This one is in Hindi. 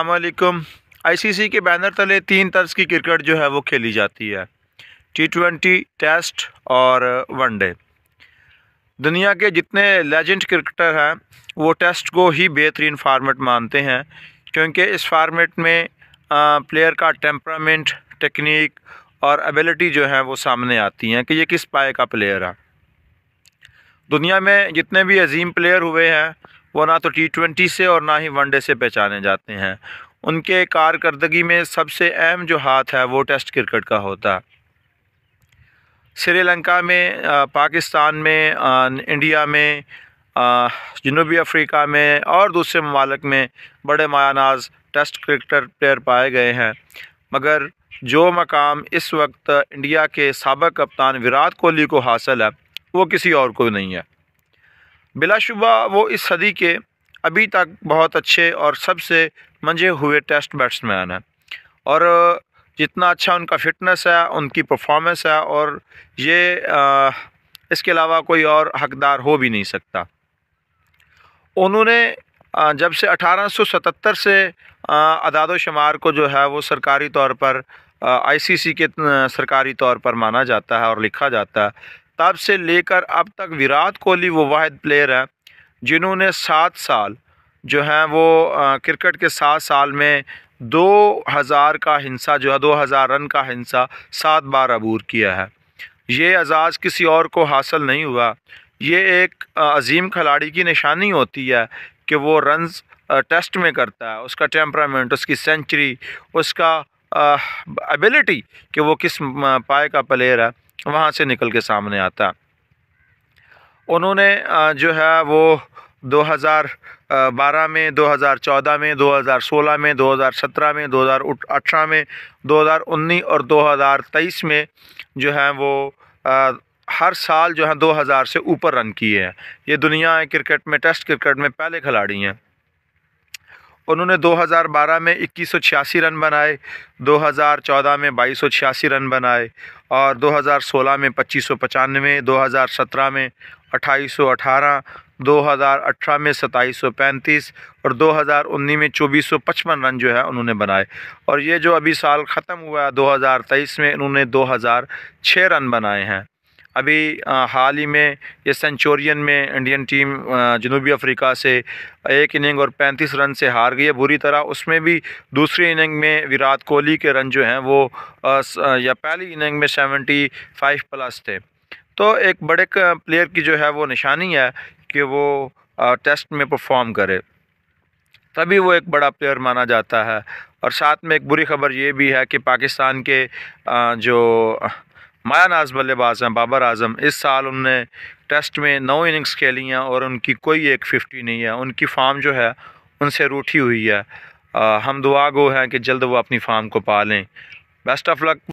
अल्लाम आईसीसी के बैनर तले तीन तर्ज की क्रिकेट जो है वो खेली जाती है टी ट्वेंटी टेस्ट और वनडे दुनिया के जितने लेजेंड क्रिकेटर हैं वो टेस्ट को ही बेहतरीन फार्मेट मानते हैं क्योंकि इस फार्मेट में आ, प्लेयर का टेम्परामेंट टेक्निक और एबिलिटी जो है वो सामने आती हैं कि ये किस पाए का प्लेयर है दुनिया में जितने भी अजीम प्लेयर हुए हैं वो ना तो टी ट्वेंटी से और ना ही वनडे से पहचाने जाते हैं उनके कारकर्दगी में सबसे अहम जो हाथ है वो टेस्ट क्रिकेट का होता है श्रीलंका में पाकिस्तान में इंडिया में जनूबी अफ्रीका में और दूसरे ममालक में बड़े मायानाज टेस्ट क्रिकेटर प्लेयर पाए गए हैं मगर जो मकाम इस वक्त इंडिया के सबक कप्तान विराट कोहली को हासिल है वो किसी और को नहीं है बिलाशुबा वो इस सदी के अभी तक बहुत अच्छे और सबसे मंझे हुए टेस्ट बैट्समैन हैं और जितना अच्छा उनका फिटनेस है उनकी परफॉर्मेंस है और ये आ, इसके अलावा कोई और हकदार हो भी नहीं सकता उन्होंने जब से 1877 से अदाद शुमार को जो है वो सरकारी तौर पर आईसीसी के सरकारी तौर पर माना जाता है और लिखा जाता है तब से लेकर अब तक विराट कोहली वो वाद प्लेयर हैं जिन्होंने सात साल जो हैं वो क्रिकेट के सात साल में दो हज़ार का हिंसा जो है दो हज़ार रन का हिंसा सात बार अबूर किया है ये एजाज़ किसी और को हासिल नहीं हुआ ये एक अजीम खिलाड़ी की निशानी होती है कि वो रन टेस्ट में करता है उसका टेम्परामेंट उसकी सेंचुरी उसका एबिलिटी कि वो किस पाए का प्लेयर है वहाँ से निकल के सामने आता उन्होंने जो है वो 2012 में 2014 में 2016 में 2017 में 2018 में 2019 और 2023 में जो है वो हर साल जो है 2000 से ऊपर रन किए हैं ये दुनिया क्रिकेट में टेस्ट क्रिकेट में पहले खिलाड़ी हैं उन्होंने 2012 में इक्कीस रन बनाए 2014 में बाईस रन बनाए और 2016 में पच्चीस सौ पचानवे दो में अट्ठाईस सौ अठारह दो हज़ार अठारह में सताईस सौ पैंतीस और दो हज़ार उन्नीस में चौबीस सौ पचपन रन जो है उन्होंने बनाए और ये जो अभी साल ख़त्म हुआ है दो हज़ार तेईस में इन्होंने दो हज़ार छः रन बनाए हैं अभी हाल ही में ये सेंचुरियन में इंडियन टीम जनूबी अफ्रीका से एक इनिंग और पैंतीस रन से हार गई है बुरी तरह उसमें भी दूसरी इनिंग में विराट कोहली के रन जो हैं वो या पहली इनिंग में सेवेंटी फाइव प्लस थे तो एक बड़े प्लेयर की जो है वो निशानी है कि वो टेस्ट में परफॉर्म करे तभी वो एक बड़ा प्लेयर माना जाता है और साथ में एक बुरी खबर ये भी है कि पाकिस्तान के जो माया नाज बल्लेबाज हैं बाबर आजम इस साल उनने टेस्ट में नौ इनिंग्स खेली हैं और उनकी कोई एक फिफ्टी नहीं है उनकी फार्म जो है उनसे रूठी हुई है आ, हम दुआ गो हैं कि जल्द वो अपनी फार्म को पा लें बेस्ट ऑफ लक